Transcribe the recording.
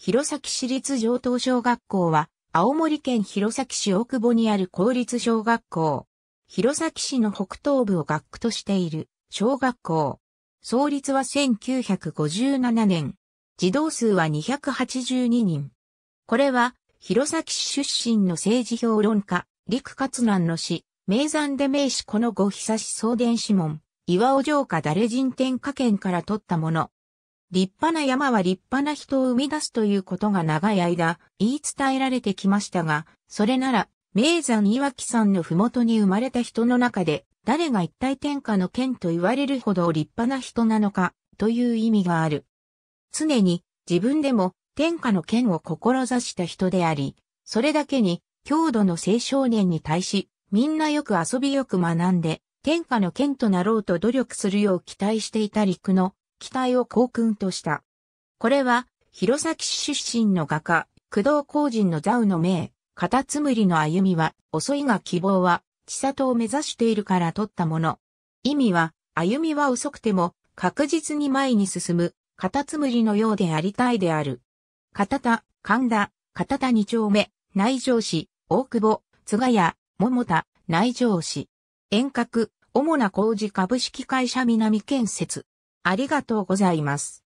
弘前市立上等小学校は、青森県弘前市大久保にある公立小学校。弘前市の北東部を学区としている小学校。創立は1957年。児童数は282人。これは、弘前市出身の政治評論家、陸勝南の市、名山で名士この後久し送電子門、岩尾城下誰人天下県から取ったもの。立派な山は立派な人を生み出すということが長い間言い伝えられてきましたが、それなら名山岩木山の麓に生まれた人の中で誰が一体天下の剣と言われるほど立派な人なのかという意味がある。常に自分でも天下の剣を志した人であり、それだけに郷土の青少年に対しみんなよく遊びよく学んで天下の剣となろうと努力するよう期待していた陸の機体を航空とした。これは、弘前市出身の画家、工藤工人のザウの名、カタツムリの歩みは、遅いが希望は、地里を目指しているから取ったもの。意味は、歩みは遅くても、確実に前に進む、カタツムリのようでありたいである。片田、神田、片田二丁目、内城市、大久保、津賀屋、桃田、内城市。遠隔、主な工事株式会社南建設。ありがとうございます。